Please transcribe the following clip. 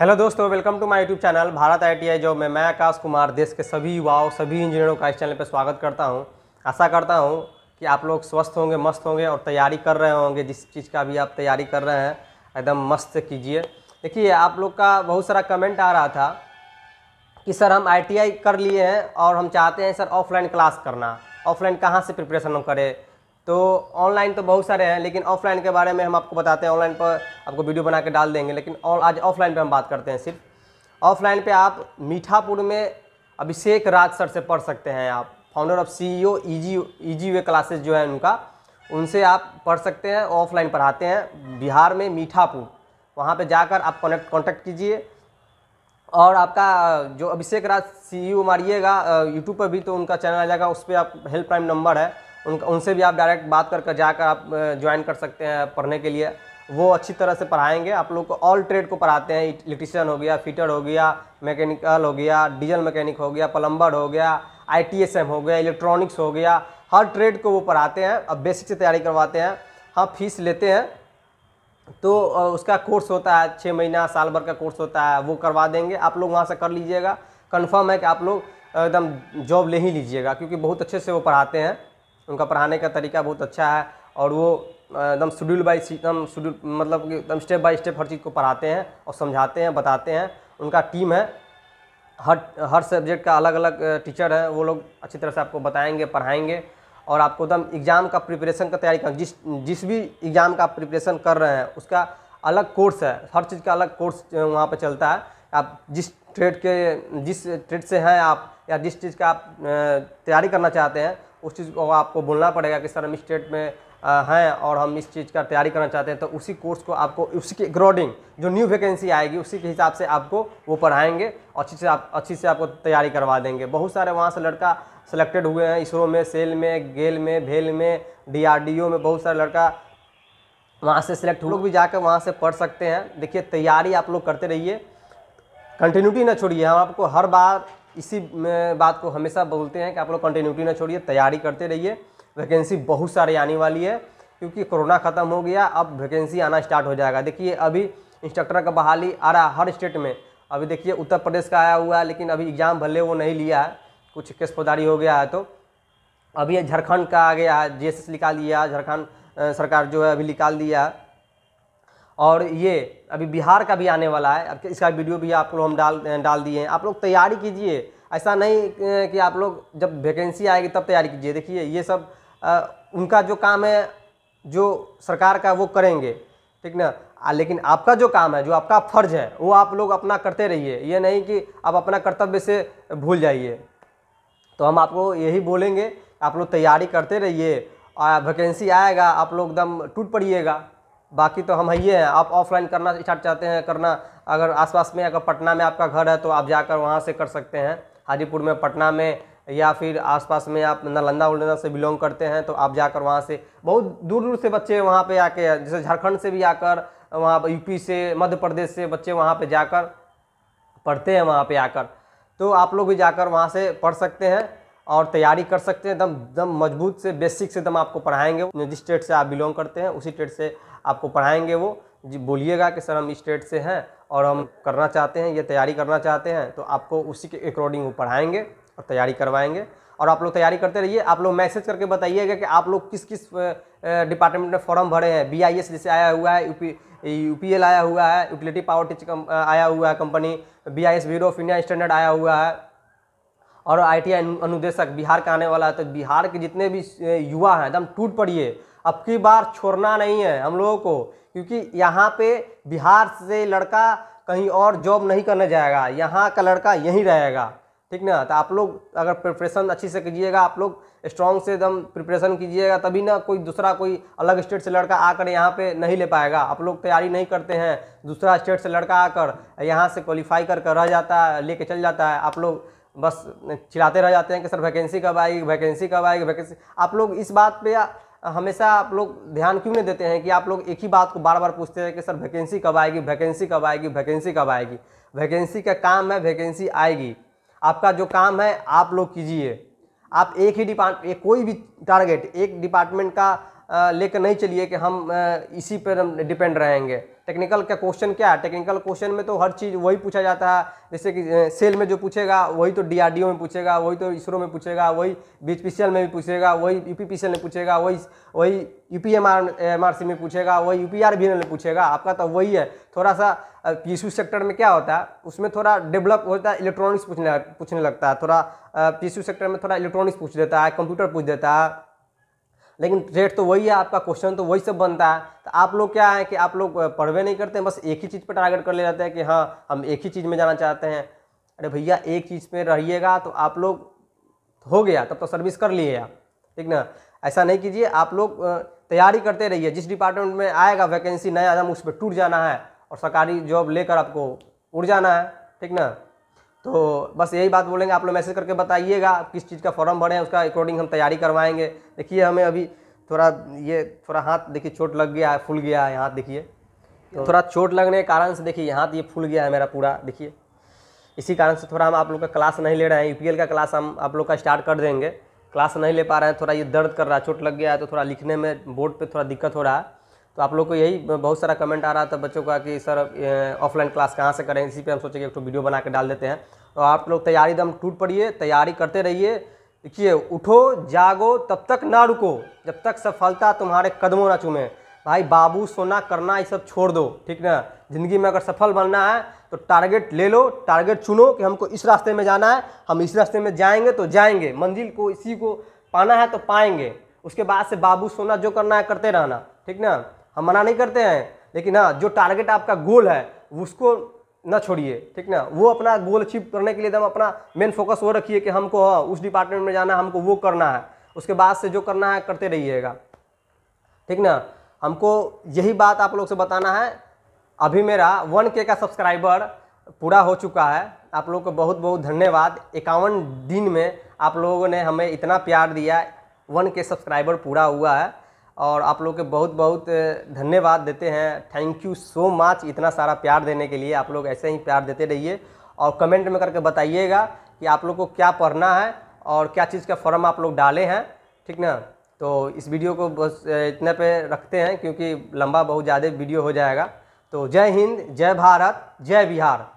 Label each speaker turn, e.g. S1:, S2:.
S1: hello दोस्तों welcome to my YouTube channel Bharat ITI job में मैं आकाश कुमार देश के सभी युवाओं सभी इंजीनियरों का इस चैनल पर स्वागत करता हूं आशा करता हूं कि आप लोग स्वस्थ होंगे मस्त होंगे और तैयारी कर रहे होंगे जिस चीज़ का भी आप तैयारी कर रहे हैं एकदम मस्त कीजिए देखिए आप लोग का बहुत सारा कमेंट आ रहा था कि सर हम आई कर लिए हैं और हम चाहते हैं सर ऑफलाइन क्लास करना ऑफलाइन कहाँ से प्रिपरेशन हम करें तो ऑनलाइन तो बहुत सारे हैं लेकिन ऑफलाइन के बारे में हम आपको बताते हैं ऑनलाइन पर आपको वीडियो बना के डाल देंगे लेकिन आज ऑफलाइन पर हम बात करते हैं सिर्फ ऑफलाइन पे आप मीठापुर में अभिषेक राज सर से पढ़ सकते हैं आप founder of C E O easy way classes जो है उनका उनसे आप पढ़ सकते हैं ऑफलाइन पढ़ाते हैं बिहार में मीठापुर वहाँ पे जाकर आप कनेक्ट कॉन्टेक्ट कीजिए और आपका जो अभिषेक राज सी ई e मारिएगा यूट्यूब पर भी तो उनका चैनल आ जाएगा उस पर आप हेल्पलाइन नंबर है उन उनसे भी आप डायरेक्ट बात कर कर जाकर आप ज्वाइन कर सकते हैं पढ़ने के लिए वो अच्छी तरह से पढ़ाएंगे आप लोग को ऑल ट्रेड को पढ़ाते हैं इलेक्ट्रिशियन हो गया फिटर हो गया मैकेनिकल हो गया डीजल मैकेनिक हो गया प्लम्बर हो गया आई हो गया इलेक्ट्रॉनिक्स हो गया हर ट्रेड को वो पढ़ाते हैं अब बेसिक से तैयारी करवाते हैं हाँ फीस लेते हैं तो उसका कोर्स होता है छः महीना साल भर का कोर्स होता है वो करवा देंगे आप लोग वहाँ से कर लीजिएगा कन्फर्म है कि आप लोग एकदम जॉब ले ही लीजिएगा क्योंकि बहुत अच्छे से वो पढ़ाते हैं उनका पढ़ाने का तरीका बहुत अच्छा है और वो एकदम शेड्यूल बाई एकदम शेड्यूल मतलब कि एकदम स्टेप बाय स्टेप हर चीज़ को पढ़ाते हैं और समझाते हैं बताते हैं उनका टीम है हर हर सब्जेक्ट का अलग अलग टीचर है वो लोग अच्छी तरह से आपको बताएंगे पढ़ाएंगे और आपको एकदम एग्ज़ाम का प्रिपरेशन का तैयारी कर जिस जिस भी एग्ज़ाम का प्रिपरेशन कर रहे हैं उसका अलग कोर्स है हर चीज़ का अलग कोर्स वहाँ पर चलता है आप जिस ट्रेड के जिस ट्रेड से हैं आप या जिस चीज़ का आप तैयारी करना चाहते हैं उस चीज़ को आपको बोलना पड़ेगा कि सर हम स्टेट में हैं और हम इस चीज़ का तैयारी करना चाहते हैं तो उसी कोर्स को आपको उसी के अकॉर्डिंग जो न्यू वैकेंसी आएगी उसी के हिसाब से आपको वो पढ़ाएंगे अच्छी से आप अच्छी से आपको तैयारी करवा देंगे बहुत सारे वहाँ से लड़का सेलेक्टेड हुए हैं इसरो में सेल में गेल में भेल में डीआरडीओ में बहुत सारे लड़का वहाँ से सिलेक्ट हुए लोग भी जाकर वहाँ से पढ़ सकते हैं देखिए तैयारी आप लोग करते रहिए कंटिन्यूटी ना छोड़िए हम आपको हर बार इसी बात को हमेशा बोलते हैं कि आप लोग कंटिन्यूटी ना छोड़िए तैयारी करते रहिए वैकेंसी बहुत सारी आने वाली है क्योंकि कोरोना ख़त्म हो गया अब वैकेंसी आना स्टार्ट हो जाएगा देखिए अभी इंस्ट्रक्टर का बहाली आ रहा हर स्टेट में अभी देखिए उत्तर प्रदेश का आया हुआ है लेकिन अभी एग्ज़ाम भले वो नहीं लिया है कुछ पदारी हो गया है तो अभी झारखंड का आ गया है जे निकाल दिया झारखंड सरकार जो है अभी निकाल दिया है और ये अभी बिहार का भी आने वाला है अब इसका वीडियो भी आप लोग हम डाल डाल दिए हैं आप लोग तैयारी कीजिए ऐसा नहीं कि आप लोग जब वैकेंसी आएगी तब तैयारी कीजिए देखिए ये सब आ, उनका जो काम है जो सरकार का वो करेंगे ठीक ना लेकिन आपका जो काम है जो आपका फर्ज है वो आप लोग अपना करते रहिए ये नहीं कि आप अपना कर्तव्य से भूल जाइए तो हम आपको यही बोलेंगे आप लोग तैयारी करते रहिए और वैकेंसी आएगा आप लोग एकदम टूट पड़िएगा बाकी तो हम ही हैं आप ऑफलाइन करना स्टार्ट चाहते हैं करना अगर आसपास में अगर पटना में आपका घर है तो आप जाकर वहाँ से कर सकते हैं हाजीपुर में पटना में या फिर आसपास में आप नालंदा उलंदा से बिलोंग करते हैं तो आप जाकर वहाँ से बहुत दूर दूर से बच्चे वहाँ पे आके जैसे झारखंड से भी आकर वहाँ यूपी से मध्य प्रदेश से बच्चे वहाँ पे जाकर पढ़ते हैं वहाँ पे आकर तो आप लोग भी जाकर वहाँ से पढ़ सकते हैं और तैयारी कर सकते हैं एकदम एकदम मजबूत से बेसिक से एकदम आपको पढ़ाएंगे जिस स्टेट से आप बिलोंग करते हैं उसी स्टेट से आपको पढ़ाएंगे वो जी बोलिएगा कि सर हम स्टेट से हैं और हम करना चाहते हैं ये तैयारी करना चाहते हैं तो आपको उसी के अकॉर्डिंग वो पढ़ाएंगे और तैयारी करवाएंगे और आप लोग तैयारी करते रहिए आप लोग मैसेज करके बताइएगा कि आप लोग किस किस डिपार्टमेंट में फॉर्म भरे हैं बी आई एस जैसे आया हुआ है यूपी एल आया हुआ है यूटिलिटी पावर टिच आया हुआ है company B I S bureau of India standard आया हुआ है और आई टी अनुदेशक बिहार का आने वाला है तो बिहार के जितने भी युवा हैं एकदम टूट पड़िए अब की बार छोड़ना नहीं है हम लोगों को क्योंकि यहाँ पे बिहार से लड़का कहीं और जॉब नहीं करने जाएगा यहाँ का लड़का यहीं रहेगा ठीक ना तो आप लोग अगर प्रिपरेशन अच्छी से कीजिएगा आप लोग स्ट्रॉन्ग से एकदम प्रिपरेशन कीजिएगा तभी ना कोई दूसरा कोई अलग स्टेट से लड़का आकर यहाँ पे नहीं ले पाएगा आप लोग तैयारी नहीं करते हैं दूसरा स्टेट से लड़का आकर यहाँ से क्वालिफाई कर रह जाता है ले चल जाता है आप लोग बस चिल्लाते रह जाते हैं कि सर वैकेंसी कब आएगी वैकेंसी कब आएगी वैकेंसी आप लोग इस बात पर हमेशा आप लोग ध्यान क्यों नहीं देते हैं कि आप लोग एक ही बात को बार बार पूछते हैं कि सर वैकेंसी कब आएगी वैकेंसी कब आएगी वैकेंसी कब आएगी वैकेंसी का काम है वैकेंसी आएगी आपका जो काम है आप लोग कीजिए आप एक ही डिपार्ट कोई भी टारगेट एक डिपार्टमेंट का लेकर नहीं चलिए कि हम इसी पर हम डिपेंड रहेंगे टेक्निकल का क्वेश्चन क्या है टेक्निकल क्वेश्चन में तो हर चीज़ वही पूछा जाता है जैसे कि सेल में जो पूछेगा वही तो डीआरडीओ में पूछेगा वही तो इसरो में पूछेगा वही बीएचपीसीएल में भी पूछेगा वही यूपीपीसीएल में पूछेगा वही वही यूपीएमआरएमआरसी में पूछेगा वही यू यूपीआरबी में पूछेगा आपका तो वही है थोड़ा सा पीसू सेक्टर में क्या होता है उसमें थोड़ा डेवलप होता है इलेक्ट्रॉनिक्स पूछने पूछने लगता है थोड़ा पीसू सेक्टर में थोड़ा इलेक्ट्रॉनिक्स पूछ देता है कंप्यूटर पूछ देता है लेकिन रेट तो वही है आपका क्वेश्चन तो वही सब बनता है तो आप लोग क्या है कि आप लोग पढ़वे नहीं करते हैं बस एक ही चीज़ पर टारगेट कर ले जाते हैं कि हाँ हम एक ही चीज़ में जाना चाहते हैं अरे भैया एक चीज़ में रहिएगा तो आप लोग हो गया तब तो सर्विस कर लिए आप ठीक ना ऐसा नहीं कीजिए आप लोग तैयारी करते रहिए जिस डिपार्टमेंट में आएगा वैकेंसी नया आदम उस पर टूट जाना है और सरकारी जॉब लेकर आपको उड़ जाना है ठीक ना तो बस यही बात बोलेंगे आप लोग मैसेज करके बताइएगा आप किस चीज़ का फॉर्म भरें उसका अकॉर्डिंग हम तैयारी करवाएंगे देखिए हमें अभी थोड़ा ये थोड़ा हाथ देखिए चोट लग गया है फूल गया है हाथ देखिए तो थोड़ा चोट लगने के कारण से देखिए हाथ ये फूल गया है मेरा पूरा देखिए इसी कारण से थोड़ा हम आप लोग का क्लास नहीं ले रहे हैं यूपीएल का क्लास हम आप लोग का स्टार्ट कर देंगे क्लास नहीं ले पा रहे हैं थोड़ा ये दर्द कर रहा है चोट लग गया है तो थोड़ा लिखने में बोर्ड पर थोड़ा दिक्कत हो रहा है तो आप लोग को यही बहुत सारा कमेंट आ रहा था बच्चों का कि सर ऑफलाइन क्लास कहाँ से करें इसी पे हम कि एक तो वीडियो बना के डाल देते हैं तो आप लोग तैयारी एकदम टूट पड़िए तैयारी करते रहिए देखिए उठो जागो तब तक ना रुको जब तक सफलता तुम्हारे कदमों ना चूमे भाई बाबू सोना करना ये सब छोड़ दो ठीक ना ज़िंदगी में अगर सफल बनना है तो टारगेट ले लो टारगेट चुनो कि हमको इस रास्ते में जाना है हम इस रास्ते में जाएंगे तो जाएंगे मंजिल को इसी को पाना है तो पाएंगे उसके बाद से बाबू सोना जो करना है करते रहना ठीक ना हम मना नहीं करते हैं लेकिन हाँ जो टारगेट आपका गोल है उसको ना छोड़िए ठीक ना वो अपना गोल अचीव करने के लिए एकदम तो अपना मेन फोकस वो रखिए कि हमको हाँ उस डिपार्टमेंट में जाना है हमको वो करना है उसके बाद से जो करना है करते रहिएगा ठीक ना हमको यही बात आप लोग से बताना है अभी मेरा वन के का सब्सक्राइबर पूरा हो चुका है आप लोग को बहुत बहुत धन्यवाद इक्यावन दिन में आप लोगों ने हमें इतना प्यार दिया वन के सब्सक्राइबर पूरा हुआ है और आप लोग के बहुत बहुत धन्यवाद देते हैं थैंक यू सो मच इतना सारा प्यार देने के लिए आप लोग ऐसे ही प्यार देते रहिए और कमेंट में करके बताइएगा कि आप लोग को क्या पढ़ना है और क्या चीज़ का फॉर्म आप लोग डाले हैं ठीक ना तो इस वीडियो को बस इतने पे रखते हैं क्योंकि लंबा बहुत ज़्यादा वीडियो हो जाएगा तो जय हिंद जय भारत जय बिहार